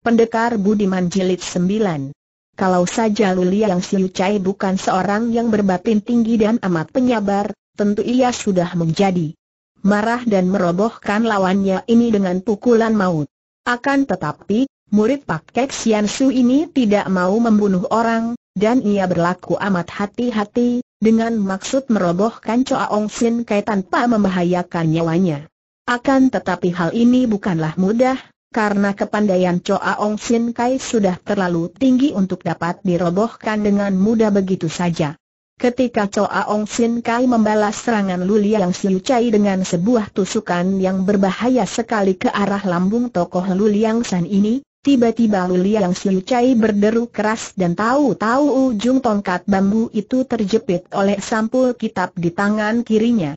Pendekar Budiman Jilid 9 Kalau saja Lulia yang Siu Chai bukan seorang yang berbatin tinggi dan amat penyabar, tentu ia sudah menjadi marah dan merobohkan lawannya ini dengan pukulan maut. Akan tetapi, murid Pak Kek Sian Su ini tidak mau membunuh orang, dan ia berlaku amat hati-hati, dengan maksud merobohkan Choa Ong Sin Kai tanpa membahayakan nyawanya. Akan tetapi hal ini bukanlah mudah, karena kepandaian Choa Ong Sin Kai sudah terlalu tinggi untuk dapat dirobohkan dengan mudah begitu saja. Ketika Choa Ong Sin Kai membalas serangan Lulia yang Siu Chai dengan sebuah tusukan yang berbahaya sekali ke arah lambung tokoh Yang San ini, tiba-tiba Yang Siu Chai berderu keras dan tahu-tahu ujung tongkat bambu itu terjepit oleh sampul kitab di tangan kirinya.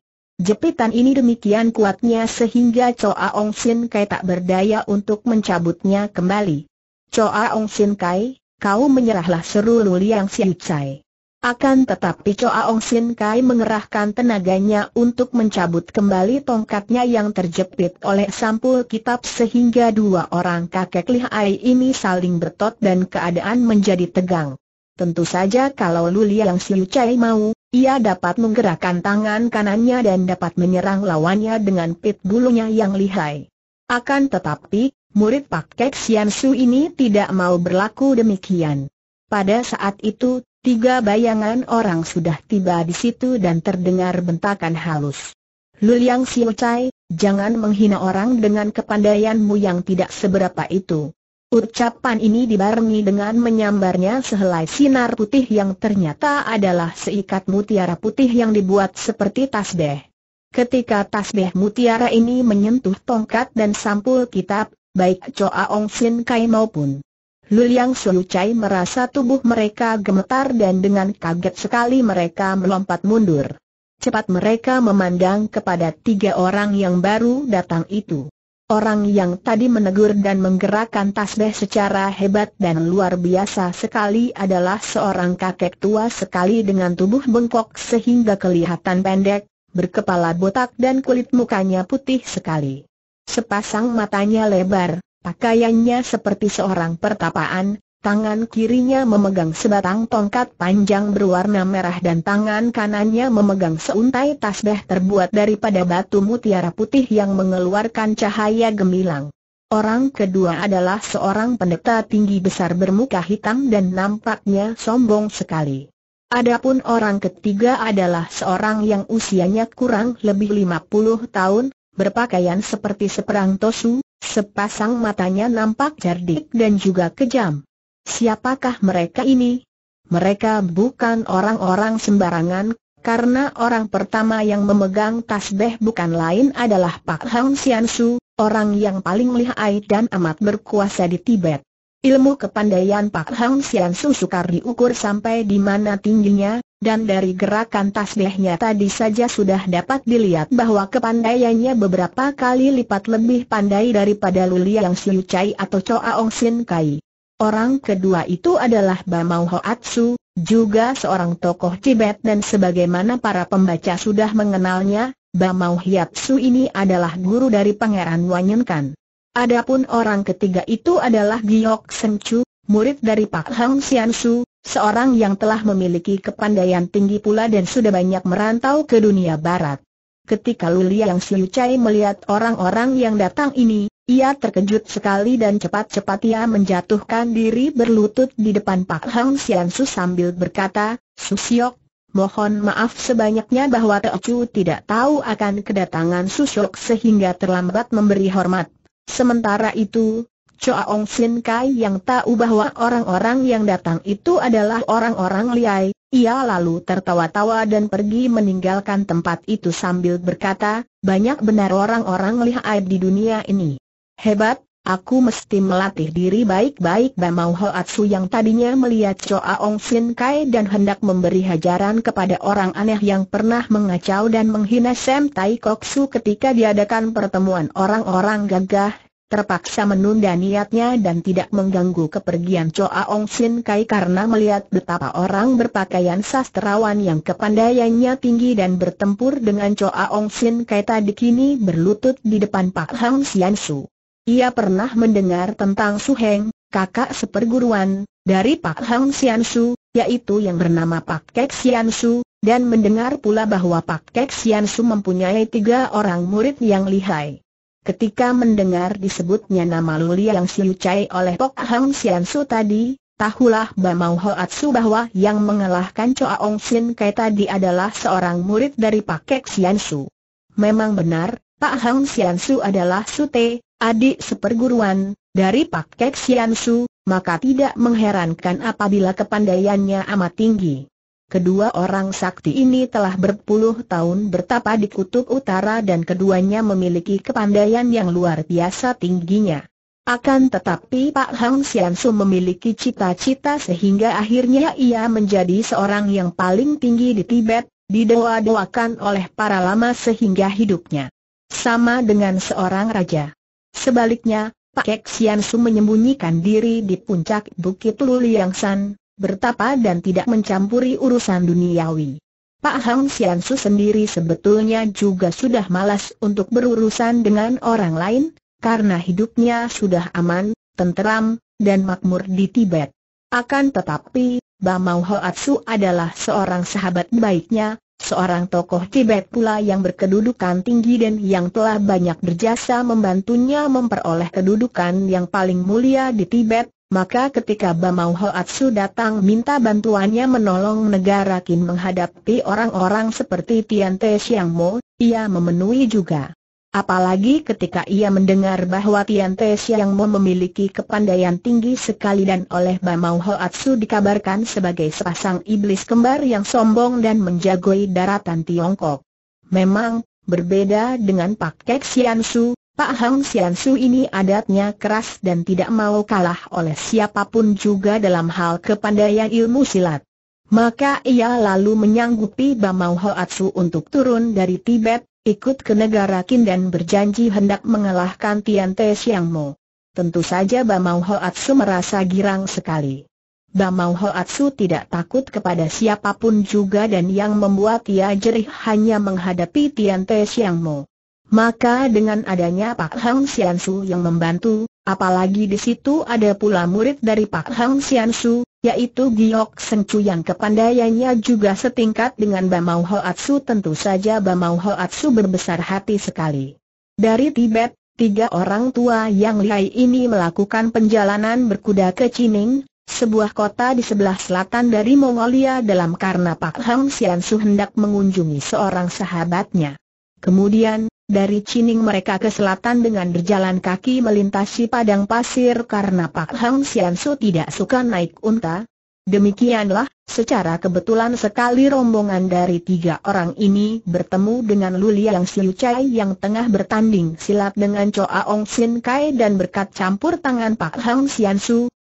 Jepitan ini demikian kuatnya sehingga Choa Ong Sin Kai tak berdaya untuk mencabutnya kembali. Choa Ong Sin Kai, kau menyerahlah seru Luliang Liang Siu Chai. Akan tetapi Choa Ong Sin Kai mengerahkan tenaganya untuk mencabut kembali tongkatnya yang terjepit oleh sampul kitab sehingga dua orang kakek lihai ini saling bertot dan keadaan menjadi tegang. Tentu saja kalau Lu Liang Siu Chai mau, ia dapat menggerakkan tangan kanannya dan dapat menyerang lawannya dengan pit bulunya yang lihai. Akan tetapi, murid Pak Kek Sian Su ini tidak mau berlaku demikian. Pada saat itu, tiga bayangan orang sudah tiba di situ dan terdengar bentakan halus. Luliang Siu Chai, jangan menghina orang dengan kepandaianmu yang tidak seberapa itu. Ucapan ini dibarengi dengan menyambarnya sehelai sinar putih yang ternyata adalah seikat mutiara putih yang dibuat seperti tasbih. Ketika tasbih mutiara ini menyentuh tongkat dan sampul kitab, baik Choa Ong Sin Kai maupun Luliang Su Chai merasa tubuh mereka gemetar dan dengan kaget sekali mereka melompat mundur. Cepat mereka memandang kepada tiga orang yang baru datang itu. Orang yang tadi menegur dan menggerakkan tasbih secara hebat dan luar biasa sekali adalah seorang kakek tua sekali dengan tubuh bengkok sehingga kelihatan pendek, berkepala botak dan kulit mukanya putih sekali. Sepasang matanya lebar, pakaiannya seperti seorang pertapaan, Tangan kirinya memegang sebatang tongkat panjang berwarna merah dan tangan kanannya memegang seuntai tasbih terbuat daripada batu mutiara putih yang mengeluarkan cahaya gemilang. Orang kedua adalah seorang pendeta tinggi besar bermuka hitam dan nampaknya sombong sekali. Adapun orang ketiga adalah seorang yang usianya kurang lebih 50 tahun, berpakaian seperti seperang tosu, sepasang matanya nampak cerdik dan juga kejam. Siapakah mereka ini? Mereka bukan orang-orang sembarangan, karena orang pertama yang memegang tasbih bukan lain adalah Pak Hang Xiansu, orang yang paling lihai dan amat berkuasa di Tibet. Ilmu kepandaian Pak Hang Xiansu sukar diukur sampai di mana tingginya, dan dari gerakan tasbihnya tadi saja sudah dapat dilihat bahwa kepandaiannya beberapa kali lipat lebih pandai daripada Lulia yang Siu Chai atau Choa Ong Sin Kai. Orang kedua itu adalah Bamau Hoatsu, juga seorang tokoh Tibet dan sebagaimana para pembaca sudah mengenalnya, Bamau Hiatsu ini adalah guru dari Pangeran Wanyenkan. Adapun orang ketiga itu adalah Giok Senchu, murid dari Pak Hang Xiansu, seorang yang telah memiliki kepandaian tinggi pula dan sudah banyak merantau ke dunia barat. Ketika Luliang Siu Chai melihat orang-orang yang datang ini, ia terkejut sekali dan cepat-cepat ia menjatuhkan diri berlutut di depan Pak Hang Sian sambil berkata, Susiok, mohon maaf sebanyaknya bahwa Teocu tidak tahu akan kedatangan Susiok sehingga terlambat memberi hormat. Sementara itu, Choa Ong Sin Kai yang tahu bahwa orang-orang yang datang itu adalah orang-orang liai, ia lalu tertawa-tawa dan pergi meninggalkan tempat itu sambil berkata, banyak benar orang-orang liai di dunia ini. Hebat, aku mesti melatih diri baik-baik Bamau Hoatsu yang tadinya melihat Choa Ong Sin Kai dan hendak memberi hajaran kepada orang aneh yang pernah mengacau dan menghina Sam Tai Kok Su ketika diadakan pertemuan orang-orang gagah terpaksa menunda niatnya dan tidak mengganggu kepergian Choa Ong Sin Kai karena melihat betapa orang berpakaian sastrawan yang kepandaiannya tinggi dan bertempur dengan Choa Ong Sin Kai tadi kini berlutut di depan Pak Hang Sian Su. Ia pernah mendengar tentang Su Heng, kakak seperguruan, dari Pak Hang Sian Su, yaitu yang bernama Pak Kek Sian Su, dan mendengar pula bahwa Pak Kek Sian Su mempunyai tiga orang murid yang lihai. Ketika mendengar disebutnya nama Luliang yang siucai oleh Pak Hang Sian Su tadi, tahulah Bamau Hoat Su bahwa yang mengalahkan Choa Ong Sin Kai tadi adalah seorang murid dari Pak Kek Sian Su. Memang benar, Pak Hang Sian Su adalah Sute, adik seperguruan, dari Pak Kek Siansu, maka tidak mengherankan apabila kepandaiannya amat tinggi. Kedua orang sakti ini telah berpuluh tahun bertapa di kutub utara dan keduanya memiliki kepandaian yang luar biasa tingginya. Akan tetapi Pak Hang Siansu memiliki cita-cita sehingga akhirnya ia menjadi seorang yang paling tinggi di Tibet, didoa-doakan oleh para lama sehingga hidupnya. Sama dengan seorang raja. Sebaliknya, Pak Xiansu menyembunyikan diri di puncak Bukit Luliang San, bertapa dan tidak mencampuri urusan duniawi. Pak Hang Xiansu sendiri sebetulnya juga sudah malas untuk berurusan dengan orang lain, karena hidupnya sudah aman, tenteram, dan makmur di Tibet. Akan tetapi, Bamau Hoatsu adalah seorang sahabat baiknya, seorang tokoh Tibet pula yang berkedudukan tinggi dan yang telah banyak berjasa membantunya memperoleh kedudukan yang paling mulia di Tibet, maka ketika Bamau Hoatsu datang minta bantuannya menolong negara Qin menghadapi orang-orang seperti Tian Te Xiang Mo, ia memenuhi juga. Apalagi ketika ia mendengar bahwa Tian Te Siang Mo memiliki kepandaian tinggi sekali dan oleh Bamau Atsu dikabarkan sebagai sepasang iblis kembar yang sombong dan menjagoi daratan Tiongkok. Memang, berbeda dengan Pak Kek Sian Su, Pak Hang Sian Su ini adatnya keras dan tidak mau kalah oleh siapapun juga dalam hal kepandaian ilmu silat. Maka ia lalu menyanggupi Bamau Hoatsu untuk turun dari Tibet, ikut ke negara Qin dan berjanji hendak mengalahkan Tian Te Xiang Mo. Tentu saja Bamau Hoatsu merasa girang sekali. Bamau Hoatsu tidak takut kepada siapapun juga dan yang membuat ia jerih hanya menghadapi Tian Te Xiang Mo. Maka dengan adanya Pak Hang Xiansu yang membantu, apalagi di situ ada pula murid dari Pak Hang Xiansu, yaitu Giok Sencu yang kepandaiannya juga setingkat dengan Bamau Hoatsu tentu saja Bamau Hoatsu berbesar hati sekali. Dari Tibet, tiga orang tua yang lihai ini melakukan penjalanan berkuda ke Chining, sebuah kota di sebelah selatan dari Mongolia dalam karena Pak Hang Sian Su hendak mengunjungi seorang sahabatnya. Kemudian, dari Cining mereka ke selatan dengan berjalan kaki melintasi padang pasir karena Pak Hang Sian tidak suka naik unta. Demikianlah, secara kebetulan sekali rombongan dari tiga orang ini bertemu dengan Luliang Siu Chai yang tengah bertanding silat dengan Choa Ong Sin Kai dan berkat campur tangan Pak Hang Sian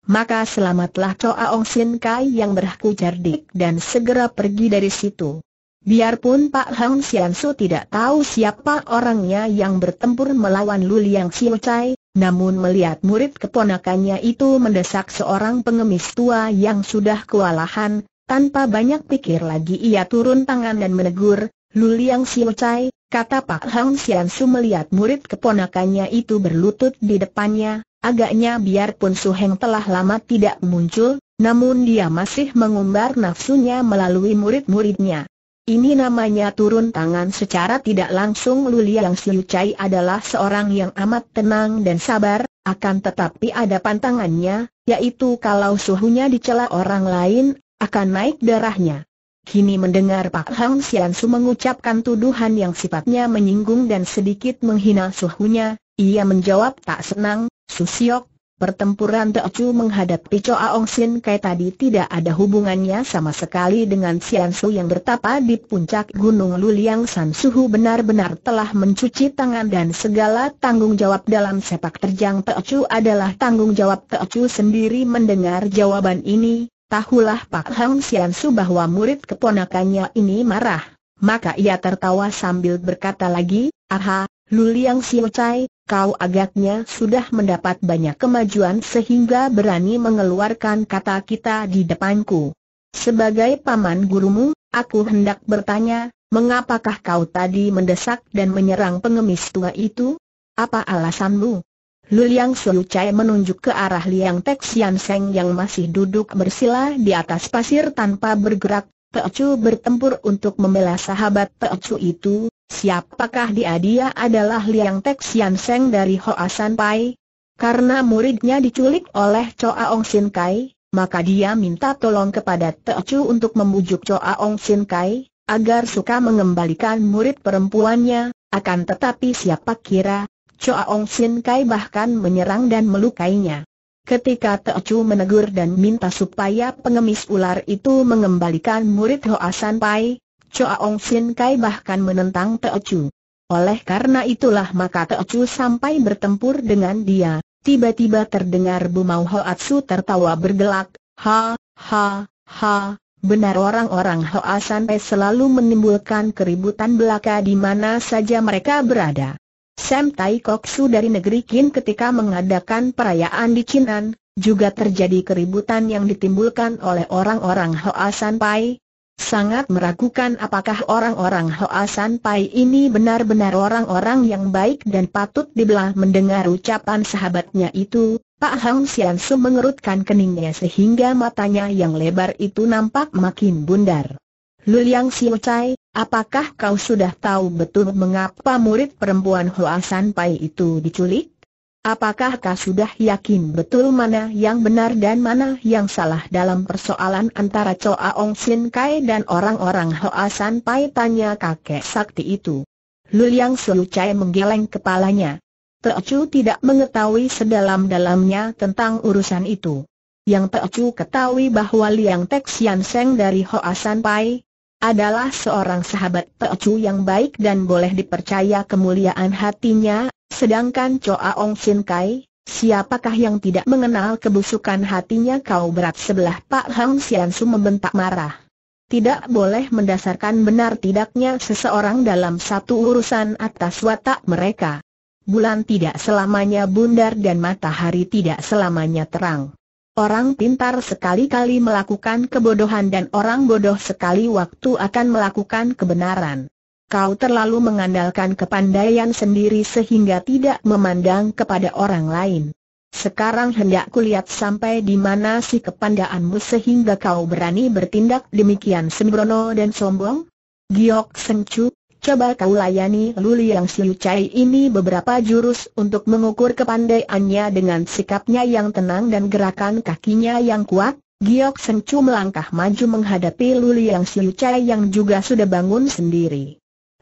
maka selamatlah Choa Ong Sin Kai yang berhaku cerdik dan segera pergi dari situ. Biarpun Pak Hang Xiansu tidak tahu siapa orangnya yang bertempur melawan Luliang Liang namun melihat murid keponakannya itu mendesak seorang pengemis tua yang sudah kewalahan, tanpa banyak pikir lagi ia turun tangan dan menegur, Luliang Liang kata Pak Hang Xiansu melihat murid keponakannya itu berlutut di depannya, agaknya biarpun Su Heng telah lama tidak muncul, namun dia masih mengumbar nafsunya melalui murid-muridnya. Ini namanya turun tangan secara tidak langsung Lu Liang Siu Chai adalah seorang yang amat tenang dan sabar, akan tetapi ada pantangannya, yaitu kalau suhunya dicela orang lain, akan naik darahnya. Kini mendengar Pak Hang Sian Su mengucapkan tuduhan yang sifatnya menyinggung dan sedikit menghina suhunya, ia menjawab tak senang, Susiok, Pertempuran Teocu menghadapi Choa Ong Sin Kai tadi tidak ada hubungannya sama sekali dengan Sian Su yang bertapa di puncak Gunung Luliang San Suhu benar-benar telah mencuci tangan dan segala tanggung jawab dalam sepak terjang Teocu adalah tanggung jawab Teocu sendiri mendengar jawaban ini, tahulah Pak Hang Sian Su bahwa murid keponakannya ini marah. Maka ia tertawa sambil berkata lagi, Aha, Luliang Siocai, kau agaknya sudah mendapat banyak kemajuan sehingga berani mengeluarkan kata kita di depanku. Sebagai paman gurumu, aku hendak bertanya, mengapakah kau tadi mendesak dan menyerang pengemis tua itu? Apa alasanmu? Luliang Siocai menunjuk ke arah Liang Tek Sian Seng yang masih duduk bersila di atas pasir tanpa bergerak, Teocu bertempur untuk membela sahabat Teocu itu, Siapakah dia? Dia adalah Liang Tek Sian Seng dari Hoa San Pai. Karena muridnya diculik oleh Choa Ong Sin Kai, maka dia minta tolong kepada Teo Chu untuk membujuk Choa Ong Sin Kai, agar suka mengembalikan murid perempuannya, akan tetapi siapa kira, Choa Ong Sin Kai bahkan menyerang dan melukainya. Ketika Teo Chu menegur dan minta supaya pengemis ular itu mengembalikan murid Hoa San Pai, Choa Sin Kai bahkan menentang Teo Chu. Oleh karena itulah maka Teo Chu sampai bertempur dengan dia. Tiba-tiba terdengar Bumau Hoatsu tertawa bergelak, ha, ha, ha. Benar orang-orang Hoa Pe selalu menimbulkan keributan belaka di mana saja mereka berada. Sam Tai Kok Su dari negeri Qin ketika mengadakan perayaan di Chinan, juga terjadi keributan yang ditimbulkan oleh orang-orang Hoa Pei, sangat meragukan apakah orang-orang Hoa Pai ini benar-benar orang-orang yang baik dan patut dibelah mendengar ucapan sahabatnya itu. Pak Hang Sian Su mengerutkan keningnya sehingga matanya yang lebar itu nampak makin bundar. Luliang Siu Chai, apakah kau sudah tahu betul mengapa murid perempuan Hoa Pai itu diculik? Apakah kau sudah yakin betul mana yang benar dan mana yang salah dalam persoalan antara Choa Ong Sin Kai dan orang-orang Hoa San Pai tanya kakek sakti itu. Luliang Su Chai menggeleng kepalanya. Teochu tidak mengetahui sedalam-dalamnya tentang urusan itu. Yang Teochu ketahui bahwa Liang Tek Sian Seng dari Hoa San Pai, adalah seorang sahabat Teochu yang baik dan boleh dipercaya kemuliaan hatinya Sedangkan Choa Ong Sin Kai, siapakah yang tidak mengenal kebusukan hatinya kau berat sebelah Pak Hang Sian Su membentak marah. Tidak boleh mendasarkan benar tidaknya seseorang dalam satu urusan atas watak mereka. Bulan tidak selamanya bundar dan matahari tidak selamanya terang. Orang pintar sekali-kali melakukan kebodohan dan orang bodoh sekali waktu akan melakukan kebenaran. Kau terlalu mengandalkan kepandaian sendiri sehingga tidak memandang kepada orang lain. Sekarang hendak kulihat sampai di mana si kepandaanmu sehingga kau berani bertindak demikian sembrono dan sombong? Giok Sengcu, coba kau layani Luli yang Siu Chai ini beberapa jurus untuk mengukur kepandaiannya dengan sikapnya yang tenang dan gerakan kakinya yang kuat. Giok Sengcu melangkah maju menghadapi Luli yang Siu Chai yang juga sudah bangun sendiri.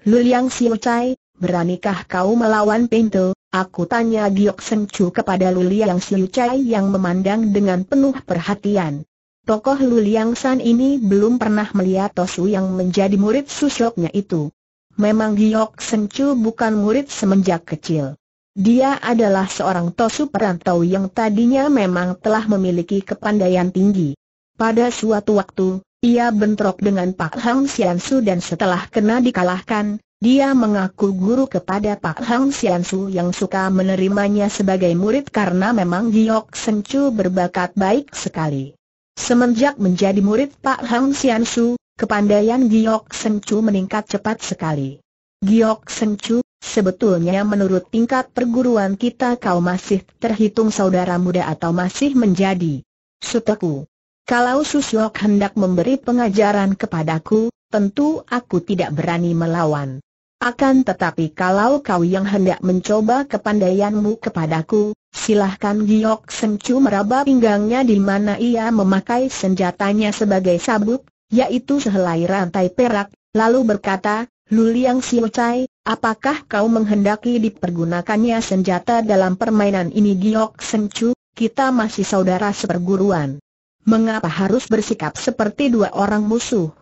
Luliang Siucai, beranikah kau melawan pintu? Aku tanya Giok Seng Chu kepada Luliang Siucai yang memandang dengan penuh perhatian. Tokoh Luliang San ini belum pernah melihat Tosu yang menjadi murid susoknya itu. Memang Giok Seng Chu bukan murid semenjak kecil. Dia adalah seorang Tosu perantau yang tadinya memang telah memiliki kepandaian tinggi. Pada suatu waktu, ia bentrok dengan Pak Hang Siansu dan setelah kena dikalahkan, dia mengaku guru kepada Pak Hang Siansu yang suka menerimanya sebagai murid karena memang Giok Sencu berbakat baik sekali. Semenjak menjadi murid Pak Hang Siansu, kepandaian Giok Sencu meningkat cepat sekali. Giok Sencu, sebetulnya menurut tingkat perguruan kita kau masih terhitung saudara muda atau masih menjadi suteku. Kalau Susyok hendak memberi pengajaran kepadaku, tentu aku tidak berani melawan. Akan tetapi kalau kau yang hendak mencoba kepandaianmu kepadaku, silahkan Giok Sengcu meraba pinggangnya di mana ia memakai senjatanya sebagai sabuk, yaitu sehelai rantai perak, lalu berkata, Luliang Siocai, apakah kau menghendaki dipergunakannya senjata dalam permainan ini Giok Sengcu? kita masih saudara seperguruan. Mengapa harus bersikap seperti dua orang musuh?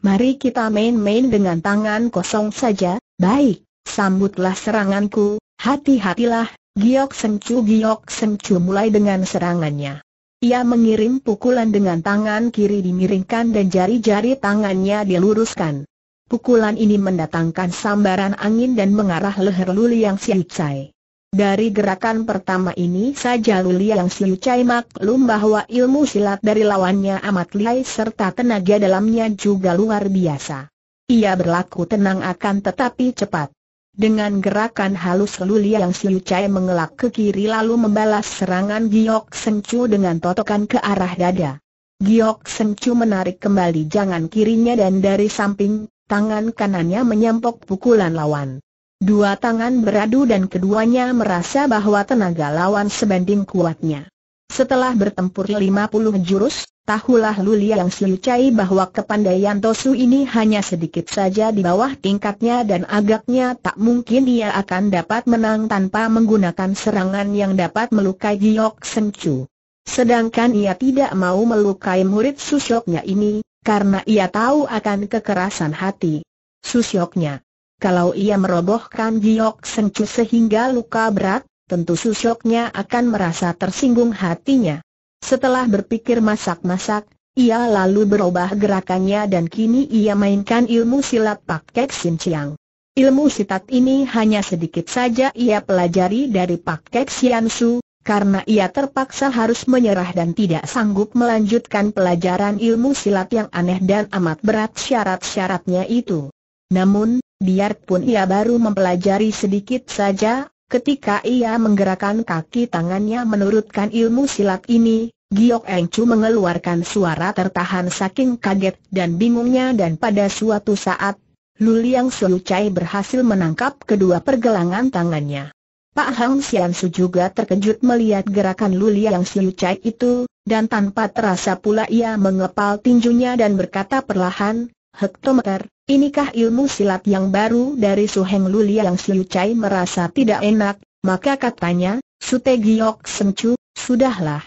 Mari kita main-main dengan tangan kosong saja, baik, sambutlah seranganku, hati-hatilah, Giok Sencu Giok Sencu mulai dengan serangannya. Ia mengirim pukulan dengan tangan kiri dimiringkan dan jari-jari tangannya diluruskan. Pukulan ini mendatangkan sambaran angin dan mengarah leher Luli yang siucai. Dari gerakan pertama ini saja Luliang Siu Chai maklum bahwa ilmu silat dari lawannya amat lihai serta tenaga dalamnya juga luar biasa. Ia berlaku tenang akan tetapi cepat. Dengan gerakan halus Luliang Siu Chai mengelak ke kiri lalu membalas serangan Giok Sencu dengan totokan ke arah dada. Giok Sencu menarik kembali jangan kirinya dan dari samping, tangan kanannya menyampok pukulan lawan. Dua tangan beradu dan keduanya merasa bahwa tenaga lawan sebanding kuatnya. Setelah bertempur 50 jurus, tahulah Lulia yang selucai bahwa kepandaian Tosu ini hanya sedikit saja di bawah tingkatnya dan agaknya tak mungkin ia akan dapat menang tanpa menggunakan serangan yang dapat melukai Giok Sencu. Sedangkan ia tidak mau melukai murid susyoknya ini, karena ia tahu akan kekerasan hati susyoknya. Kalau ia merobohkan Giok sengcu sehingga luka berat, tentu susoknya akan merasa tersinggung hatinya. Setelah berpikir masak-masak, ia lalu berubah gerakannya dan kini ia mainkan ilmu silat Pak Kek Sin Chiang. Ilmu silat ini hanya sedikit saja ia pelajari dari Pak Kek Sian Su, karena ia terpaksa harus menyerah dan tidak sanggup melanjutkan pelajaran ilmu silat yang aneh dan amat berat syarat-syaratnya itu. Namun, biarpun ia baru mempelajari sedikit saja, ketika ia menggerakkan kaki tangannya menurutkan ilmu silat ini, Giok Eng Chu mengeluarkan suara tertahan saking kaget dan bingungnya dan pada suatu saat, Luliang Chai berhasil menangkap kedua pergelangan tangannya. Pak Hang Sian Su juga terkejut melihat gerakan Luliang Chai itu, dan tanpa terasa pula ia mengepal tinjunya dan berkata perlahan, Hektometer, inikah ilmu silat yang baru dari Suheng Lulia yang Siu Chai merasa tidak enak, maka katanya, Sute Giok Sencu, sudahlah.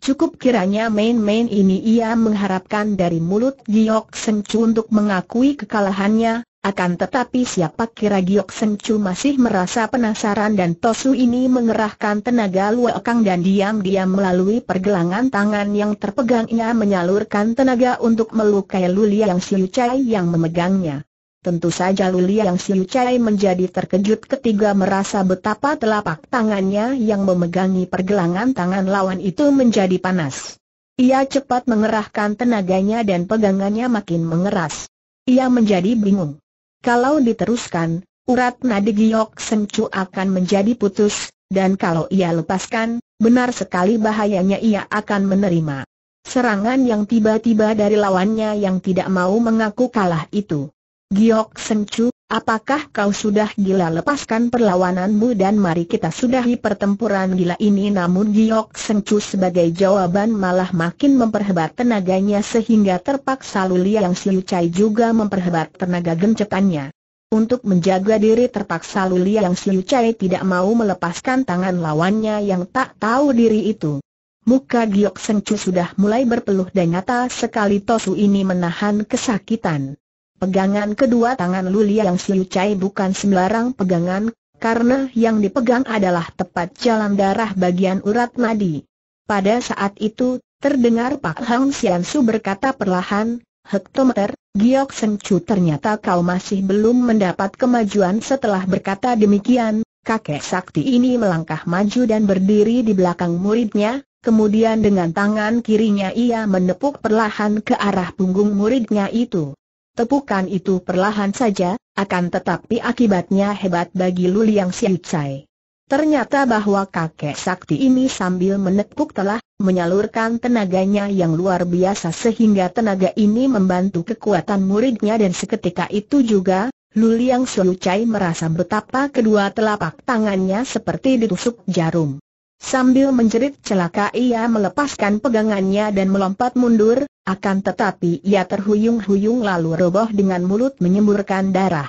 Cukup kiranya main-main ini ia mengharapkan dari mulut Giok Sencu untuk mengakui kekalahannya, akan tetapi siapa kira Giok Sencu masih merasa penasaran dan Tosu ini mengerahkan tenaga luakang dan diam-diam melalui pergelangan tangan yang terpegangnya menyalurkan tenaga untuk melukai Lulia yang Siu Chai yang memegangnya. Tentu saja Lulia yang Siu Chai menjadi terkejut ketika merasa betapa telapak tangannya yang memegangi pergelangan tangan lawan itu menjadi panas. Ia cepat mengerahkan tenaganya dan pegangannya makin mengeras. Ia menjadi bingung. Kalau diteruskan, urat nadi Giok Sencu akan menjadi putus, dan kalau ia lepaskan, benar sekali bahayanya ia akan menerima serangan yang tiba-tiba dari lawannya yang tidak mau mengaku kalah itu. Giok Sencu, Apakah kau sudah gila lepaskan perlawananmu dan mari kita sudahi pertempuran gila ini namun Giok Sengcu sebagai jawaban malah makin memperhebat tenaganya sehingga terpaksa Lulia yang Siu Cai juga memperhebat tenaga gencetannya. Untuk menjaga diri terpaksa Lulia yang Siu Cai tidak mau melepaskan tangan lawannya yang tak tahu diri itu. Muka Giok Sengcu sudah mulai berpeluh dan nyata sekali Tosu ini menahan kesakitan. Pegangan kedua tangan Luli yang Siu bukan sembarang pegangan, karena yang dipegang adalah tepat jalan darah bagian urat nadi. Pada saat itu, terdengar Pak Hang Sian Su berkata perlahan, Hektometer, Giok Seng Chu ternyata kau masih belum mendapat kemajuan setelah berkata demikian, kakek sakti ini melangkah maju dan berdiri di belakang muridnya, kemudian dengan tangan kirinya ia menepuk perlahan ke arah punggung muridnya itu. Tepukan itu perlahan saja, akan tetapi akibatnya hebat bagi Luliang Siucai. Ternyata bahwa kakek sakti ini sambil menekuk telah, menyalurkan tenaganya yang luar biasa sehingga tenaga ini membantu kekuatan muridnya dan seketika itu juga, Luliang Siucai merasa betapa kedua telapak tangannya seperti ditusuk jarum. Sambil menjerit celaka ia melepaskan pegangannya dan melompat mundur, akan tetapi ia terhuyung-huyung lalu roboh dengan mulut menyemburkan darah.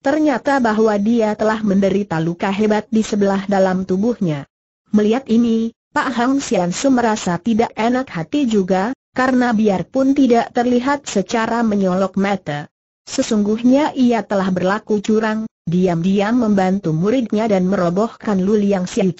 Ternyata bahwa dia telah menderita luka hebat di sebelah dalam tubuhnya. Melihat ini, Pak Hang Sian Su merasa tidak enak hati juga, karena biarpun tidak terlihat secara menyolok mata. Sesungguhnya ia telah berlaku curang, diam-diam membantu muridnya dan merobohkan Luliang Siu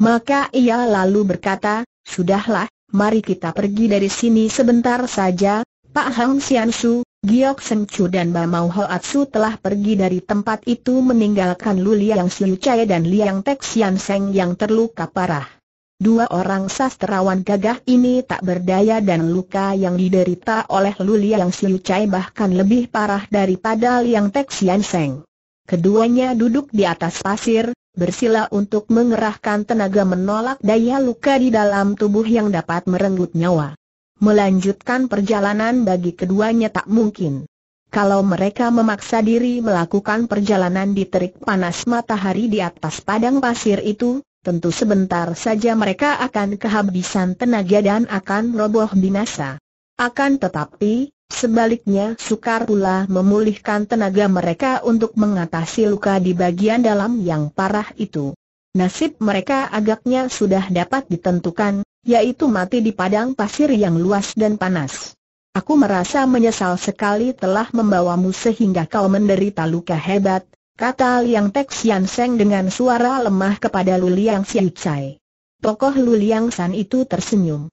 Maka ia lalu berkata, Sudahlah, mari kita pergi dari sini sebentar saja, Pak Hang Su, Giok Seng Chu dan At Su telah pergi dari tempat itu meninggalkan Lu Liang Siu Chai dan Liang Tek Sian Seng yang terluka parah. Dua orang sastrawan gagah ini tak berdaya dan luka yang diderita oleh Lu Liang Siu Chai bahkan lebih parah daripada Liang Tek Sian Seng. Keduanya duduk di atas pasir, bersila untuk mengerahkan tenaga menolak daya luka di dalam tubuh yang dapat merenggut nyawa. Melanjutkan perjalanan bagi keduanya tak mungkin. Kalau mereka memaksa diri melakukan perjalanan di terik panas matahari di atas padang pasir itu, tentu sebentar saja mereka akan kehabisan tenaga dan akan roboh binasa. Akan tetapi, Sebaliknya sukar pula memulihkan tenaga mereka untuk mengatasi luka di bagian dalam yang parah itu. Nasib mereka agaknya sudah dapat ditentukan, yaitu mati di padang pasir yang luas dan panas. Aku merasa menyesal sekali telah membawamu sehingga kau menderita luka hebat, kata Liang Tek Sian Seng dengan suara lemah kepada Luliang Liang Sian Chai. Tokoh Luliang San itu tersenyum.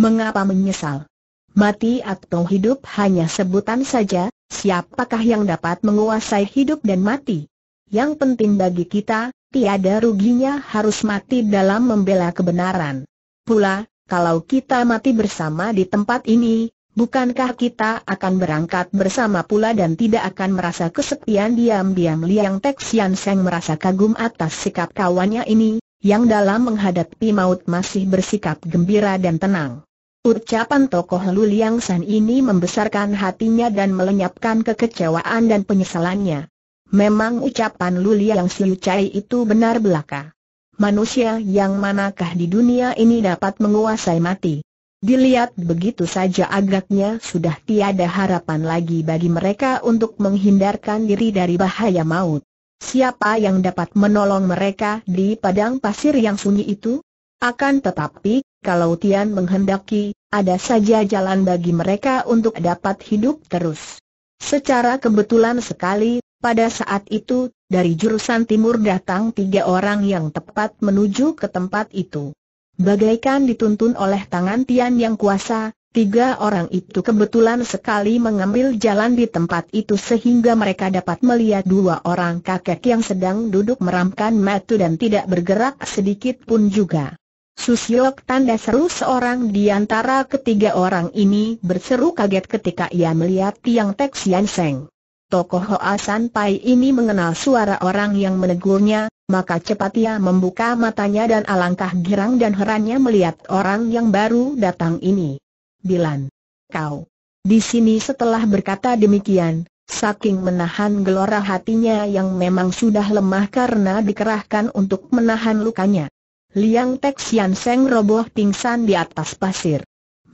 Mengapa menyesal? Mati atau hidup hanya sebutan saja, siapakah yang dapat menguasai hidup dan mati? Yang penting bagi kita, tiada ruginya harus mati dalam membela kebenaran. Pula, kalau kita mati bersama di tempat ini, bukankah kita akan berangkat bersama pula dan tidak akan merasa kesepian diam-diam Liang Sian Seng merasa kagum atas sikap kawannya ini, yang dalam menghadapi maut masih bersikap gembira dan tenang. Ucapan tokoh Lu Liang San ini membesarkan hatinya dan melenyapkan kekecewaan dan penyesalannya. Memang ucapan Lu Liang Siu Chai itu benar belaka. Manusia yang manakah di dunia ini dapat menguasai mati? Dilihat begitu saja agaknya sudah tiada harapan lagi bagi mereka untuk menghindarkan diri dari bahaya maut. Siapa yang dapat menolong mereka di padang pasir yang sunyi itu? Akan tetapi, kalau Tian menghendaki, ada saja jalan bagi mereka untuk dapat hidup terus. Secara kebetulan sekali, pada saat itu, dari jurusan timur datang tiga orang yang tepat menuju ke tempat itu. Bagaikan dituntun oleh tangan Tian yang kuasa, tiga orang itu kebetulan sekali mengambil jalan di tempat itu sehingga mereka dapat melihat dua orang kakek yang sedang duduk meramkan matu dan tidak bergerak sedikit pun juga. Susiok tanda seru seorang di antara ketiga orang ini berseru kaget ketika ia melihat Tiang Tek Sian Seng. Tokoh Hoa San Pai ini mengenal suara orang yang menegurnya, maka cepat ia membuka matanya dan alangkah girang dan herannya melihat orang yang baru datang ini. Bilan, Kau. Di sini setelah berkata demikian, Saking menahan gelora hatinya yang memang sudah lemah karena dikerahkan untuk menahan lukanya Liang Tek Sian Seng roboh pingsan di atas pasir.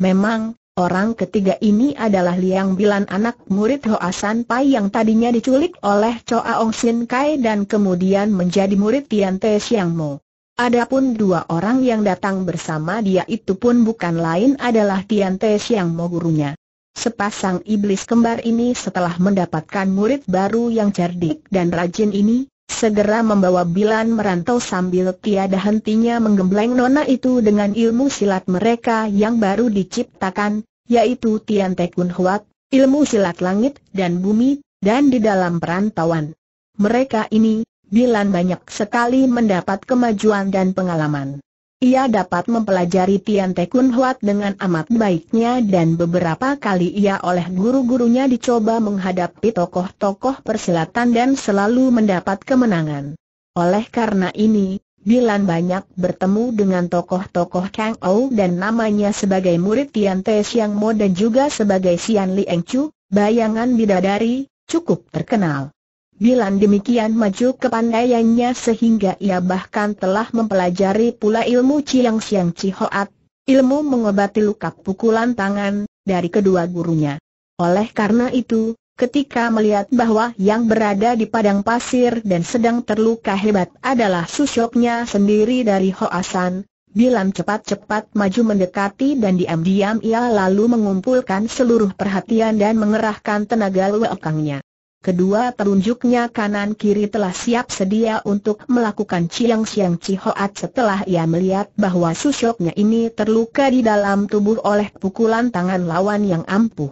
Memang, orang ketiga ini adalah Liang Bilan anak murid Hoa San Pai yang tadinya diculik oleh Choa Ong Sin Kai dan kemudian menjadi murid Tian Te Siang Mo. Adapun dua orang yang datang bersama dia itu pun bukan lain adalah Tian Te Siang Mo gurunya. Sepasang iblis kembar ini setelah mendapatkan murid baru yang cerdik dan rajin ini, segera membawa Bilan merantau sambil tiada hentinya menggembleng nona itu dengan ilmu silat mereka yang baru diciptakan, yaitu Tian Te Kun Huat, ilmu silat langit dan bumi, dan di dalam perantauan. Mereka ini, Bilan banyak sekali mendapat kemajuan dan pengalaman. Ia dapat mempelajari Tian Te Kun Huat dengan amat baiknya dan beberapa kali ia oleh guru-gurunya dicoba menghadapi tokoh-tokoh persilatan dan selalu mendapat kemenangan. Oleh karena ini, Bilan banyak bertemu dengan tokoh-tokoh Kang Ou dan namanya sebagai murid Tian Te Siang Mo dan juga sebagai Sian Eng Chu, bayangan bidadari, cukup terkenal. Bilan demikian maju ke kepandaiannya sehingga ia bahkan telah mempelajari pula ilmu Ciang Siang Cihoat, ilmu mengobati luka pukulan tangan, dari kedua gurunya. Oleh karena itu, ketika melihat bahwa yang berada di padang pasir dan sedang terluka hebat adalah susoknya sendiri dari Hoasan, Bilam cepat-cepat maju mendekati dan diam-diam ia lalu mengumpulkan seluruh perhatian dan mengerahkan tenaga luekangnya kedua telunjuknya kanan-kiri telah siap sedia untuk melakukan ciang-siang cihoat setelah ia melihat bahwa susuknya ini terluka di dalam tubuh oleh pukulan tangan lawan yang ampuh.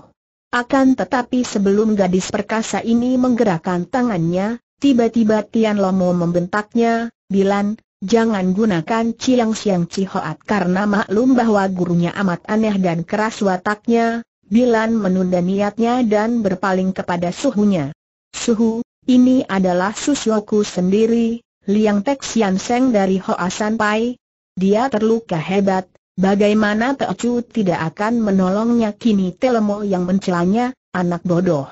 Akan tetapi sebelum gadis perkasa ini menggerakkan tangannya, tiba-tiba Tian Lomo membentaknya, bilang, Jangan gunakan ciang siang cihoat karena maklum bahwa gurunya amat aneh dan keras wataknya, Bilan menunda niatnya dan berpaling kepada suhunya. Suhu, ini adalah Susyoku sendiri, Liang Tek Sian Seng dari Hoasan Pai. Dia terluka hebat, bagaimana Teocu tidak akan menolongnya kini Telemo yang mencelanya, anak bodoh.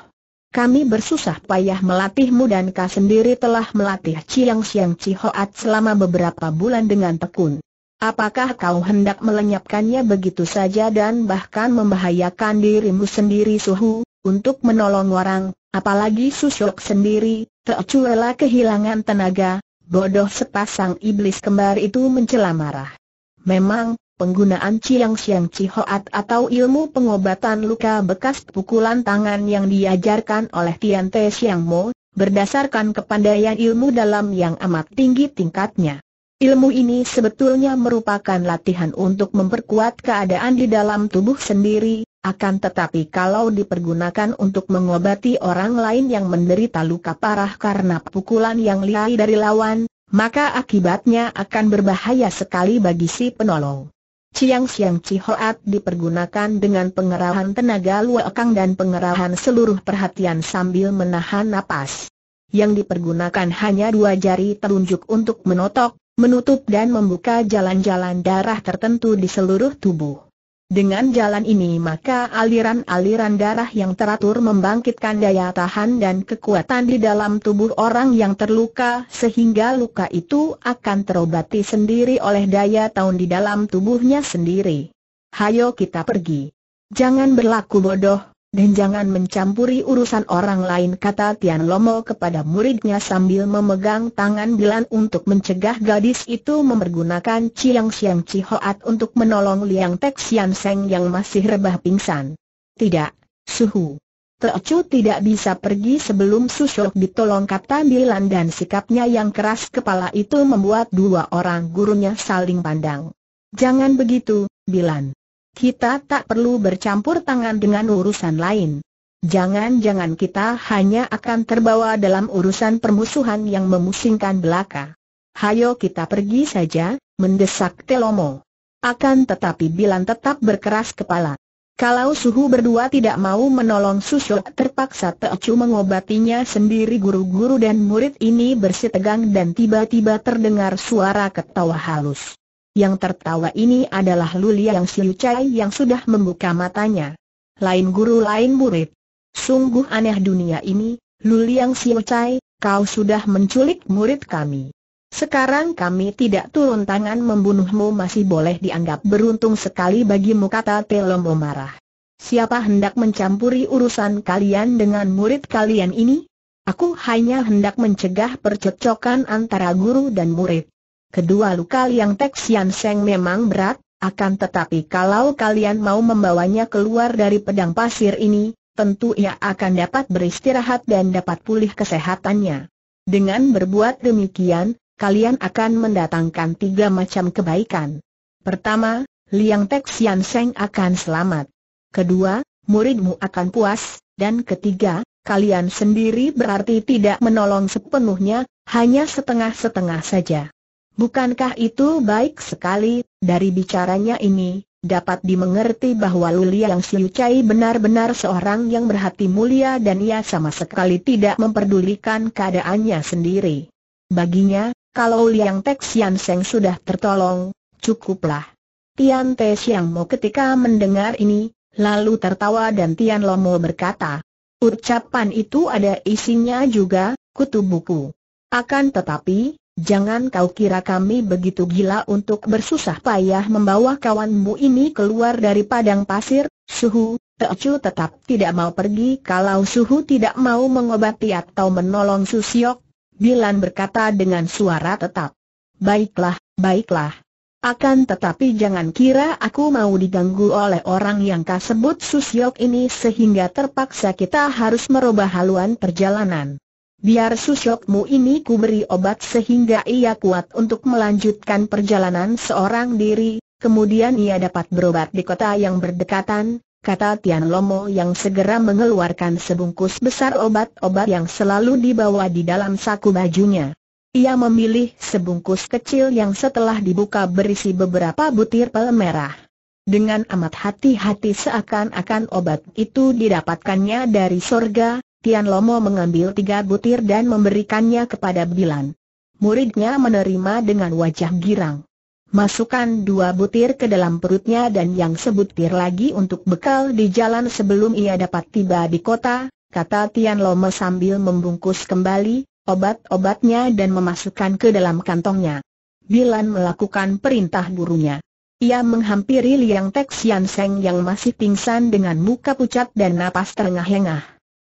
Kami bersusah payah melatihmu dan kau sendiri telah melatih Chiang Siang Hoat selama beberapa bulan dengan tekun. Apakah kau hendak melenyapkannya begitu saja dan bahkan membahayakan dirimu sendiri suhu, untuk menolong orang, apalagi susuk sendiri, Teocuela kehilangan tenaga, bodoh sepasang iblis kembar itu mencela marah. Memang, penggunaan Ciang Siang Cihoat atau ilmu pengobatan luka bekas pukulan tangan yang diajarkan oleh Tian Te Siang Mo, berdasarkan kepandaian ilmu dalam yang amat tinggi tingkatnya. Ilmu ini sebetulnya merupakan latihan untuk memperkuat keadaan di dalam tubuh sendiri, akan tetapi kalau dipergunakan untuk mengobati orang lain yang menderita luka parah karena pukulan yang liai dari lawan, maka akibatnya akan berbahaya sekali bagi si penolong. Ciang Siang Cihoat dipergunakan dengan pengerahan tenaga kang dan pengerahan seluruh perhatian sambil menahan napas. Yang dipergunakan hanya dua jari telunjuk untuk menotok, menutup dan membuka jalan-jalan darah tertentu di seluruh tubuh. Dengan jalan ini maka aliran-aliran darah yang teratur membangkitkan daya tahan dan kekuatan di dalam tubuh orang yang terluka sehingga luka itu akan terobati sendiri oleh daya tahan di dalam tubuhnya sendiri. Hayo kita pergi. Jangan berlaku bodoh, dan jangan mencampuri urusan orang lain kata Tian Lomo kepada muridnya sambil memegang tangan Bilan untuk mencegah gadis itu mempergunakan Chiang Siang Chi Hoat untuk menolong Liang Tek Sian Seng yang masih rebah pingsan. Tidak, suhu. Teocu tidak bisa pergi sebelum Susok ditolong kata Bilan dan sikapnya yang keras kepala itu membuat dua orang gurunya saling pandang. Jangan begitu, Bilan kita tak perlu bercampur tangan dengan urusan lain. Jangan-jangan kita hanya akan terbawa dalam urusan permusuhan yang memusingkan belaka. Hayo kita pergi saja, mendesak Telomo. Akan tetapi Bilan tetap berkeras kepala. Kalau suhu berdua tidak mau menolong Susyo terpaksa Teocu mengobatinya sendiri guru-guru dan murid ini bersitegang dan tiba-tiba terdengar suara ketawa halus. Yang tertawa ini adalah Luliang Siu Chai yang sudah membuka matanya. Lain guru lain murid. Sungguh aneh dunia ini, Luliang Siu Chai, kau sudah menculik murid kami. Sekarang kami tidak turun tangan membunuhmu masih boleh dianggap beruntung sekali bagimu kata Telombo marah. Siapa hendak mencampuri urusan kalian dengan murid kalian ini? Aku hanya hendak mencegah percocokan antara guru dan murid. Kedua luka Liang Tek Sian Seng memang berat, akan tetapi kalau kalian mau membawanya keluar dari pedang pasir ini, tentu ia akan dapat beristirahat dan dapat pulih kesehatannya. Dengan berbuat demikian, kalian akan mendatangkan tiga macam kebaikan. Pertama, Liang Tek Sian Seng akan selamat. Kedua, muridmu akan puas, dan ketiga, kalian sendiri berarti tidak menolong sepenuhnya, hanya setengah-setengah saja. Bukankah itu baik sekali, dari bicaranya ini, dapat dimengerti bahwa Lulia yang siucai benar-benar seorang yang berhati mulia dan ia sama sekali tidak memperdulikan keadaannya sendiri. Baginya, kalau Liang Tek Sian Seng sudah tertolong, cukuplah. Tian Te Siang Mo ketika mendengar ini, lalu tertawa dan Tian Lomo berkata, ucapan itu ada isinya juga, kutubuku. Akan tetapi, Jangan kau kira kami begitu gila untuk bersusah payah membawa kawanmu ini keluar dari padang pasir, suhu, Teocu tetap tidak mau pergi kalau suhu tidak mau mengobati atau menolong Susiok, Bilan berkata dengan suara tetap. Baiklah, baiklah. Akan tetapi jangan kira aku mau diganggu oleh orang yang kasebut sebut Susiok ini sehingga terpaksa kita harus merubah haluan perjalanan. Biar susukmu ini ku beri obat sehingga ia kuat untuk melanjutkan perjalanan seorang diri, kemudian ia dapat berobat di kota yang berdekatan, kata Tian Lomo yang segera mengeluarkan sebungkus besar obat-obat yang selalu dibawa di dalam saku bajunya. Ia memilih sebungkus kecil yang setelah dibuka berisi beberapa butir pel merah. Dengan amat hati-hati seakan-akan obat itu didapatkannya dari sorga, Tian Lomo mengambil tiga butir dan memberikannya kepada Bilan. Muridnya menerima dengan wajah girang. Masukkan dua butir ke dalam perutnya dan yang sebutir lagi untuk bekal di jalan sebelum ia dapat tiba di kota, kata Tian Lomo sambil membungkus kembali obat-obatnya dan memasukkan ke dalam kantongnya. Bilan melakukan perintah burunya. Ia menghampiri Liang Tek Sian Seng yang masih pingsan dengan muka pucat dan napas terengah-engah.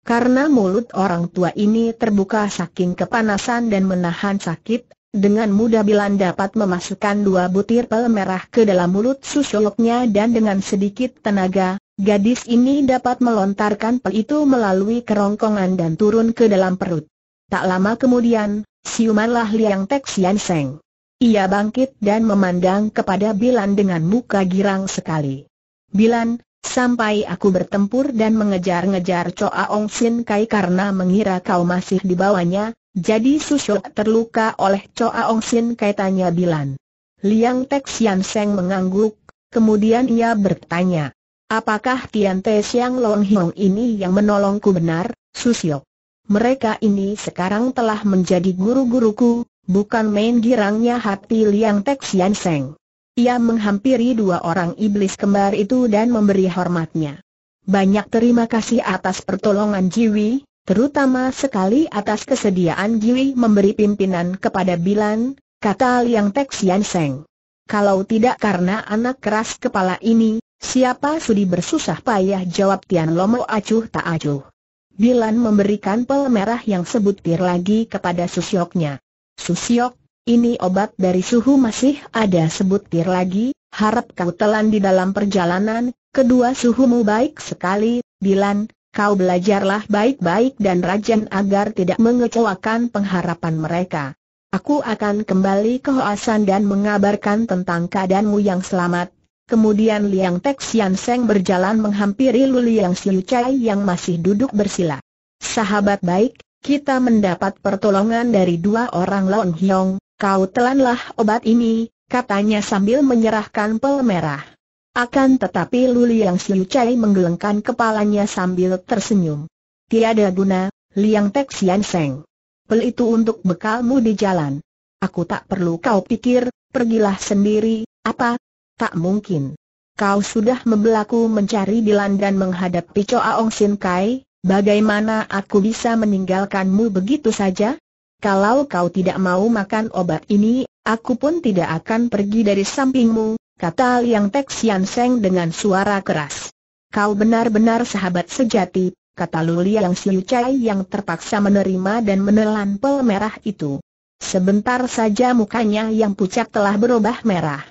Karena mulut orang tua ini terbuka saking kepanasan dan menahan sakit, dengan mudah Bilan dapat memasukkan dua butir pel merah ke dalam mulut susuloknya dan dengan sedikit tenaga, gadis ini dapat melontarkan pel itu melalui kerongkongan dan turun ke dalam perut. Tak lama kemudian, siumanlah Liang Tek Sian Seng. Ia bangkit dan memandang kepada Bilan dengan muka girang sekali. Bilan, Sampai aku bertempur dan mengejar-ngejar Choa Ong Sin Kai karena mengira kau masih di bawahnya, jadi Susyok terluka oleh Choa Ong Sin Kai tanya Bilan. Liang Tek Sian Seng mengangguk, kemudian ia bertanya. Apakah Tian Te Siang Long Hiong ini yang menolongku benar, Susyok? Mereka ini sekarang telah menjadi guru-guruku, bukan main girangnya hati Liang Tek Sian Seng. Ia menghampiri dua orang iblis kembar itu dan memberi hormatnya. Banyak terima kasih atas pertolongan Jiwi, terutama sekali atas kesediaan Jiwi memberi pimpinan kepada Bilan, kata Liang Tek Sian Seng. Kalau tidak karena anak keras kepala ini, siapa sudi bersusah payah jawab Tian Lomo acuh tak acuh. Bilan memberikan pel merah yang sebutir lagi kepada Susyoknya. Susyok, ini obat dari suhu masih ada sebutir lagi, harap kau telan di dalam perjalanan, kedua suhumu baik sekali, Dilan, kau belajarlah baik-baik dan rajin agar tidak mengecewakan pengharapan mereka. Aku akan kembali ke Hoasan dan mengabarkan tentang keadaanmu yang selamat. Kemudian Liang Tek Sian Seng berjalan menghampiri Lu Liang Siu Chai yang masih duduk bersila. Sahabat baik, kita mendapat pertolongan dari dua orang Lon Hyong, Kau telanlah obat ini, katanya sambil menyerahkan pel merah. Akan tetapi Luliang Siu Chai menggelengkan kepalanya sambil tersenyum. Tiada guna, Liang Tek Sian Seng. Pel itu untuk bekalmu di jalan. Aku tak perlu kau pikir, pergilah sendiri, apa? Tak mungkin. Kau sudah membelaku mencari Dilan dan menghadapi Choa Ong Sin Kai, bagaimana aku bisa meninggalkanmu begitu saja? Kalau kau tidak mau makan obat ini, aku pun tidak akan pergi dari sampingmu, kata Liang Tek Sian Seng dengan suara keras. Kau benar-benar sahabat sejati, kata Luli Yang Siu Chai yang terpaksa menerima dan menelan pel merah itu. Sebentar saja mukanya yang pucat telah berubah merah.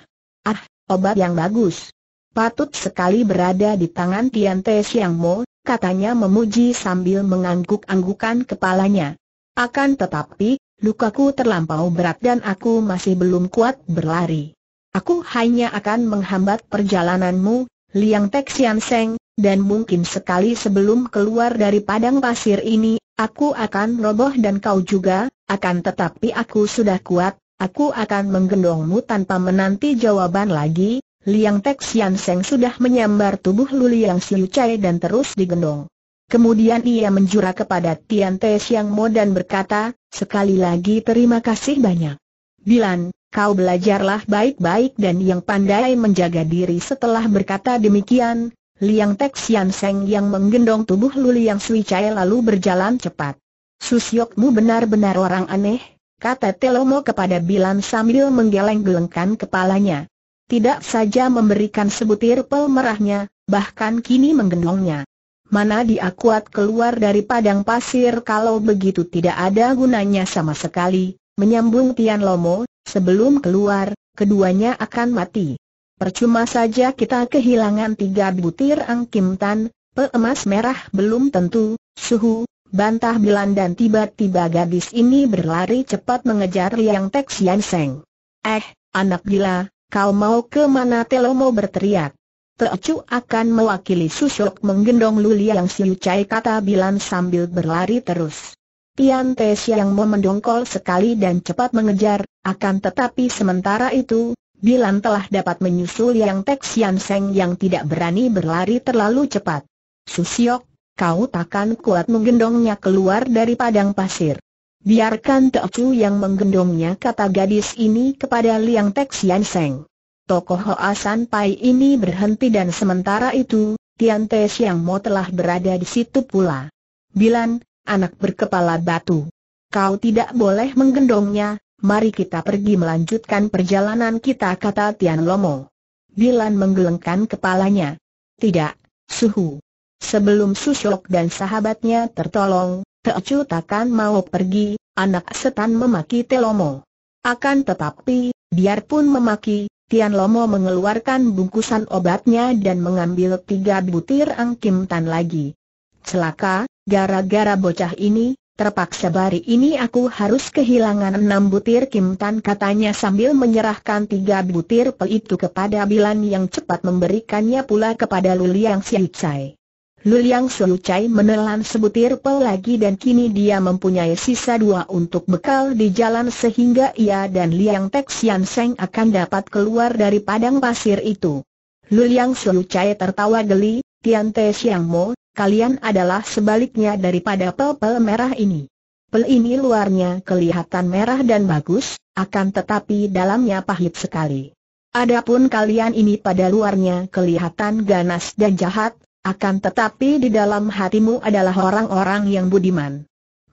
Ah, obat yang bagus. Patut sekali berada di tangan Tian Te Siang Mo, katanya memuji sambil mengangguk-anggukan kepalanya. Akan tetapi, lukaku terlampau berat dan aku masih belum kuat berlari. Aku hanya akan menghambat perjalananmu, Liang Tek Sian Seng, dan mungkin sekali sebelum keluar dari padang pasir ini, aku akan roboh dan kau juga, akan tetapi aku sudah kuat, aku akan menggendongmu tanpa menanti jawaban lagi, Liang Tek Sian Seng sudah menyambar tubuh Lu Liang Siu Chai dan terus digendong. Kemudian ia menjurah kepada Tian Te Siang Mo dan berkata, sekali lagi terima kasih banyak. Bilan, kau belajarlah baik-baik dan yang pandai menjaga diri setelah berkata demikian, Liang Tek Yang Seng yang menggendong tubuh Luli Yang Sui Chai lalu berjalan cepat. Susyokmu benar-benar orang aneh, kata Telomo kepada Bilan sambil menggeleng-gelengkan kepalanya. Tidak saja memberikan sebutir pel merahnya, bahkan kini menggendongnya. Mana dia kuat keluar dari padang pasir kalau begitu tidak ada gunanya sama sekali, menyambung Tian Lomo, sebelum keluar, keduanya akan mati. Percuma saja kita kehilangan tiga butir angkimtan, peemas merah belum tentu, suhu, bantah Bilan dan tiba-tiba gadis ini berlari cepat mengejar Liang Tek Sian Seng. Eh, anak gila, kau mau ke mana Telomo berteriak. Teocu akan mewakili susuk menggendong Luliang Siu Cai kata Bilan sambil berlari terus. Tian Te Siang Mo mendongkol sekali dan cepat mengejar, akan tetapi sementara itu, Bilan telah dapat menyusul Yang Tek Sian Seng yang tidak berani berlari terlalu cepat. Susiok, kau takkan kuat menggendongnya keluar dari padang pasir. Biarkan Teocu yang menggendongnya kata gadis ini kepada Liang Tek Sian Seng tokoh Hoa Pai ini berhenti dan sementara itu, Tian Te Siang Mo telah berada di situ pula. Bilan, anak berkepala batu. Kau tidak boleh menggendongnya, mari kita pergi melanjutkan perjalanan kita kata Tian Lomo. Bilan menggelengkan kepalanya. Tidak, Suhu. Sebelum Susyok dan sahabatnya tertolong, Teocu takkan mau pergi, anak setan memaki Telomo. Akan tetapi, biarpun memaki, Tian Lomo mengeluarkan bungkusan obatnya dan mengambil tiga butir angkimtan lagi. Celaka, gara-gara bocah ini, terpaksa bari ini aku harus kehilangan enam butir kimtan katanya sambil menyerahkan tiga butir pel itu kepada Bilan yang cepat memberikannya pula kepada Luliang yang siap Luliang Xiu Chai menelan sebutir pel lagi dan kini dia mempunyai sisa dua untuk bekal di jalan sehingga ia dan Liang Tek Sian Seng akan dapat keluar dari padang pasir itu. Luliang Xiu Chai tertawa geli, Tian Te Siang Mo, kalian adalah sebaliknya daripada pel-pel merah ini. Pel ini luarnya kelihatan merah dan bagus, akan tetapi dalamnya pahit sekali. Adapun kalian ini pada luarnya kelihatan ganas dan jahat, akan tetapi di dalam hatimu adalah orang-orang yang budiman.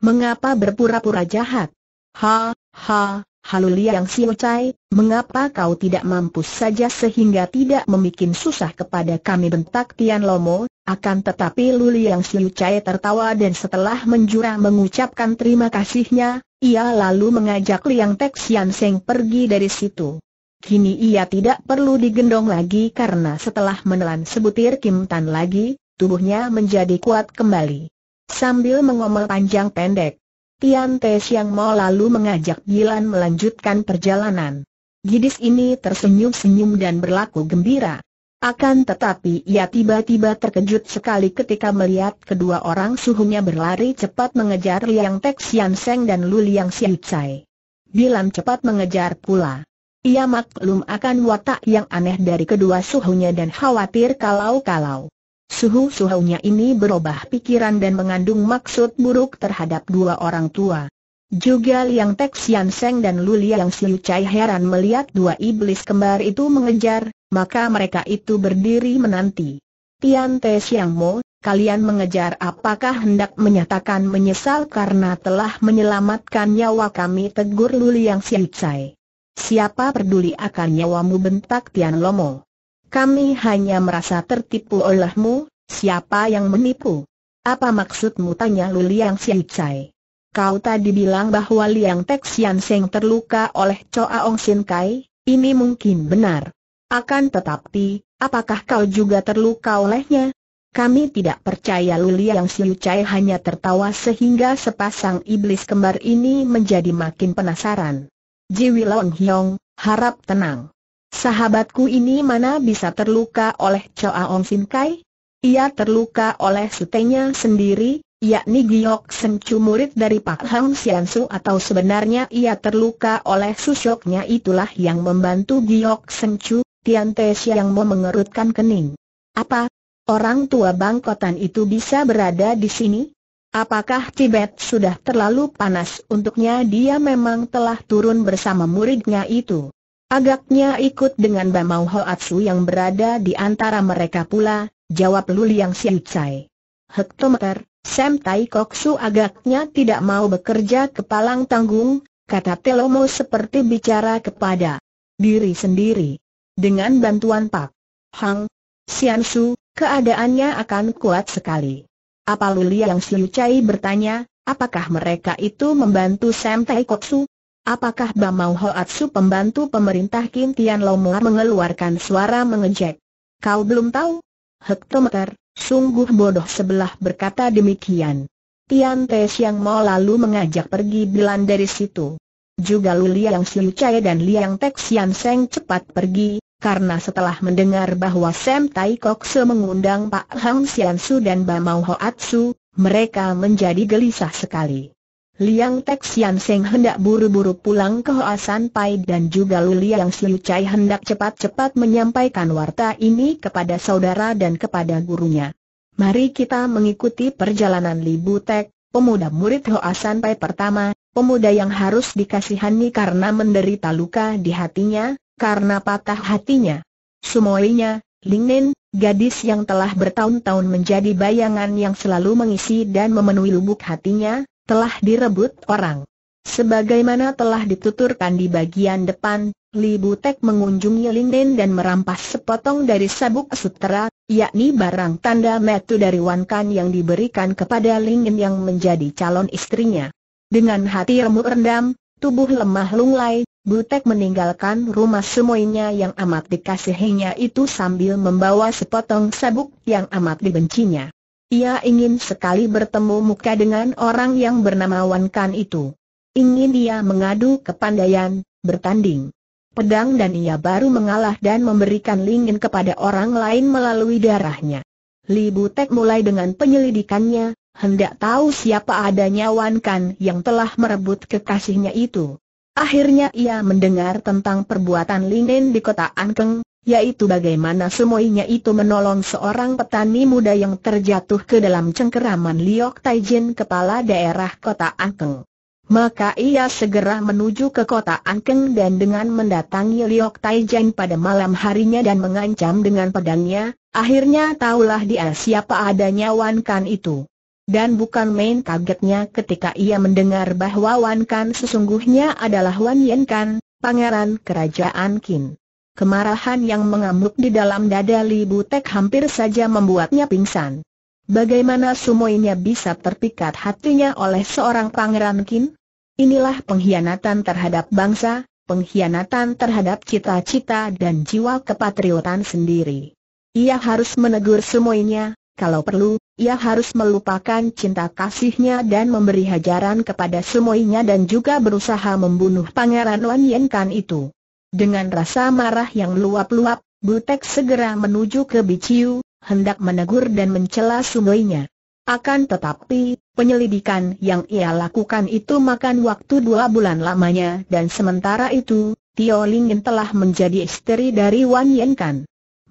Mengapa berpura-pura jahat? Ha, ha, Halulia yang siucai, mengapa kau tidak mampu saja sehingga tidak membuat susah kepada kami bentak Tian Lomo, akan tetapi Luli yang siucai tertawa dan setelah menjura mengucapkan terima kasihnya, ia lalu mengajak Liang Sian Seng pergi dari situ. Kini ia tidak perlu digendong lagi karena setelah menelan sebutir Kim Tan lagi, tubuhnya menjadi kuat kembali. Sambil mengomel panjang pendek, Tian Te Siang Mo lalu mengajak Gilan melanjutkan perjalanan. Gidis ini tersenyum-senyum dan berlaku gembira. Akan tetapi ia tiba-tiba terkejut sekali ketika melihat kedua orang suhunya berlari cepat mengejar Liang Tek Sian Seng dan Lu Liang Siu Cai. Gilan cepat mengejar pula. Ia maklum akan watak yang aneh dari kedua suhunya dan khawatir kalau-kalau. Suhu-suhunya ini berubah pikiran dan mengandung maksud buruk terhadap dua orang tua. Juga Liang Tek Sian Seng dan Lu Liang Siu Chai heran melihat dua iblis kembar itu mengejar, maka mereka itu berdiri menanti. Tian Te Siang Mo, kalian mengejar apakah hendak menyatakan menyesal karena telah menyelamatkan nyawa kami tegur Lu Liang Siu Chai. Siapa peduli akan nyawamu bentak Tian Lomo. Kami hanya merasa tertipu olehmu, siapa yang menipu? Apa maksudmu tanya Lu Liang Siu Chai? Kau tadi bilang bahwa Liang Tek Sian Seng terluka oleh Choa Ong Sin Kai, ini mungkin benar. Akan tetapi, apakah kau juga terluka olehnya? Kami tidak percaya Lu Liang Siu Chai hanya tertawa sehingga sepasang iblis kembar ini menjadi makin penasaran. Jiwi Long Hyong, harap tenang. Sahabatku ini mana bisa terluka oleh Choa Ong Sin Kai? Ia terluka oleh sutenya sendiri, yakni Giok Sen murid dari Pak Hang Sian Su atau sebenarnya ia terluka oleh susyoknya itulah yang membantu Giok Sen Chu, Tian Te yang mau mengerutkan kening. Apa? Orang tua bangkotan itu bisa berada di sini? Apakah Tibet sudah terlalu panas untuknya dia memang telah turun bersama muridnya itu? Agaknya ikut dengan Bamau Hoatsu yang berada di antara mereka pula, jawab Luliang Siucai. Hektometer, Sam Tai Su agaknya tidak mau bekerja kepalang tanggung, kata Telomo seperti bicara kepada diri sendiri. Dengan bantuan Pak Hang, Sian Su, keadaannya akan kuat sekali. Apa Luli yang Siu Chai bertanya, apakah mereka itu membantu Sam Tai Kotsu? Apakah Bamau Hoatsu pembantu pemerintah Kim Tian mengeluarkan suara mengejek? Kau belum tahu? Hektometer, sungguh bodoh sebelah berkata demikian. Tian Te Siang Mo lalu mengajak pergi Bilan dari situ. Juga Lu Liang Siu Chai dan Liang Tek Sian Seng cepat pergi, karena setelah mendengar bahwa Sam Tai Kok Se mengundang Pak Hang Sian Su dan Bamau Mau Su, mereka menjadi gelisah sekali. Liang Tek Sian Seng hendak buru-buru pulang ke Hoa San Pai dan juga Lu Liang Siu Chai hendak cepat-cepat menyampaikan warta ini kepada saudara dan kepada gurunya. Mari kita mengikuti perjalanan Li Tek, pemuda murid Hoa San Pai pertama, pemuda yang harus dikasihani karena menderita luka di hatinya, karena patah hatinya. Sumoinya, Lingnen, gadis yang telah bertahun-tahun menjadi bayangan yang selalu mengisi dan memenuhi lubuk hatinya, telah direbut orang. Sebagaimana telah dituturkan di bagian depan, Li Butek mengunjungi Lingden dan merampas sepotong dari sabuk sutera, yakni barang tanda metu dari Wan Kan yang diberikan kepada Lingden yang menjadi calon istrinya. Dengan hati remuk rendam, Tubuh lemah lunglai, Butek meninggalkan rumah semuanya yang amat dikasihinya itu sambil membawa sepotong sabuk yang amat dibencinya. Ia ingin sekali bertemu muka dengan orang yang bernama Wan Kan itu. Ingin ia mengadu kepandaian, bertanding pedang dan ia baru mengalah dan memberikan lingin kepada orang lain melalui darahnya. Li Butek mulai dengan penyelidikannya, hendak tahu siapa adanya Wan Kan yang telah merebut kekasihnya itu. Akhirnya ia mendengar tentang perbuatan Linen di kota Ankeng, yaitu bagaimana semuanya itu menolong seorang petani muda yang terjatuh ke dalam cengkeraman Liok Taijin kepala daerah kota Ankeng. Maka ia segera menuju ke kota Ankeng dan dengan mendatangi Liok Taijin pada malam harinya dan mengancam dengan pedangnya, akhirnya taulah dia siapa adanya Wan Kan itu. Dan bukan main kagetnya ketika ia mendengar bahwa Wan Kan sesungguhnya adalah Wan Yen Kan, pangeran kerajaan Qin. Kemarahan yang mengamuk di dalam dada Li Butek hampir saja membuatnya pingsan. Bagaimana semuanya bisa terpikat hatinya oleh seorang pangeran Qin? Inilah pengkhianatan terhadap bangsa, pengkhianatan terhadap cita-cita dan jiwa kepatriotan sendiri. Ia harus menegur semuanya, kalau perlu, ia harus melupakan cinta kasihnya dan memberi hajaran kepada semuanya dan juga berusaha membunuh pangeran Wan Yen Kan itu. Dengan rasa marah yang luap-luap, Butek segera menuju ke Biciu, hendak menegur dan mencela sungainya. Akan tetapi, penyelidikan yang ia lakukan itu makan waktu dua bulan lamanya dan sementara itu, Tio Lingin telah menjadi istri dari Wan Yen Kan.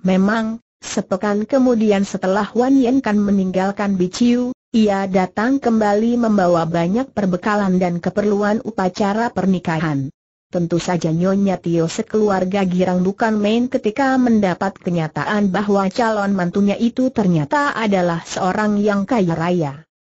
Memang, Sepekan kemudian setelah Wan Yen Kan meninggalkan Biciu, ia datang kembali membawa banyak perbekalan dan keperluan upacara pernikahan. Tentu saja Nyonya Tio sekeluarga girang bukan main ketika mendapat kenyataan bahwa calon mantunya itu ternyata adalah seorang yang kaya raya.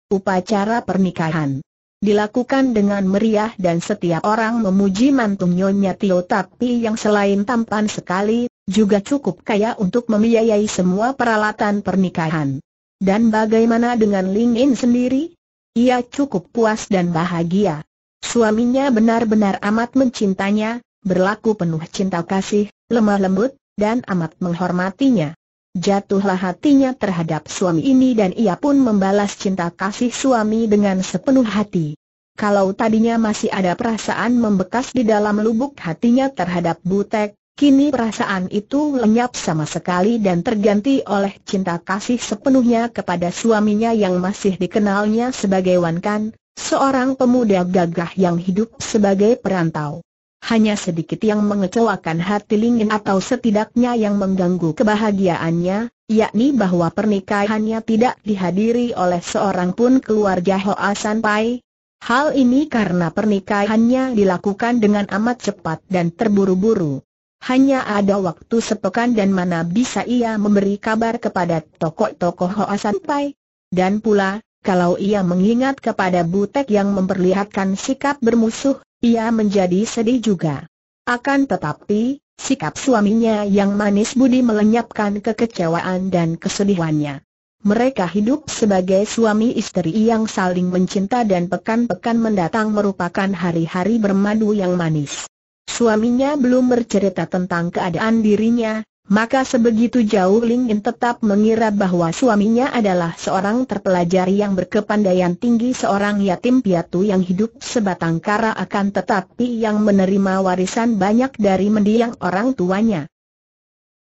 Upacara pernikahan dilakukan dengan meriah dan setiap orang memuji mantu Nyonya Tio tapi yang selain tampan sekali, juga cukup kaya untuk membiayai semua peralatan pernikahan. Dan bagaimana dengan Ling In sendiri? Ia cukup puas dan bahagia. Suaminya benar-benar amat mencintainya, berlaku penuh cinta kasih, lemah lembut, dan amat menghormatinya. Jatuhlah hatinya terhadap suami ini dan ia pun membalas cinta kasih suami dengan sepenuh hati. Kalau tadinya masih ada perasaan membekas di dalam lubuk hatinya terhadap Butek, Kini perasaan itu lenyap sama sekali dan terganti oleh cinta kasih sepenuhnya kepada suaminya yang masih dikenalnya sebagai Wan Kan, seorang pemuda gagah yang hidup sebagai perantau. Hanya sedikit yang mengecewakan hati Lingin atau setidaknya yang mengganggu kebahagiaannya, yakni bahwa pernikahannya tidak dihadiri oleh seorang pun keluarga Hoa San Pai, Hal ini karena pernikahannya dilakukan dengan amat cepat dan terburu-buru. Hanya ada waktu sepekan dan mana bisa ia memberi kabar kepada tokoh-tokoh Hoa Sanpai. Dan pula, kalau ia mengingat kepada Butek yang memperlihatkan sikap bermusuh, ia menjadi sedih juga. Akan tetapi, sikap suaminya yang manis budi melenyapkan kekecewaan dan kesedihannya. Mereka hidup sebagai suami istri yang saling mencinta dan pekan-pekan mendatang merupakan hari-hari bermadu yang manis suaminya belum bercerita tentang keadaan dirinya, maka sebegitu jauh Ling tetap mengira bahwa suaminya adalah seorang terpelajar yang berkepandaian tinggi seorang yatim piatu yang hidup sebatang kara akan tetapi yang menerima warisan banyak dari mendiang orang tuanya.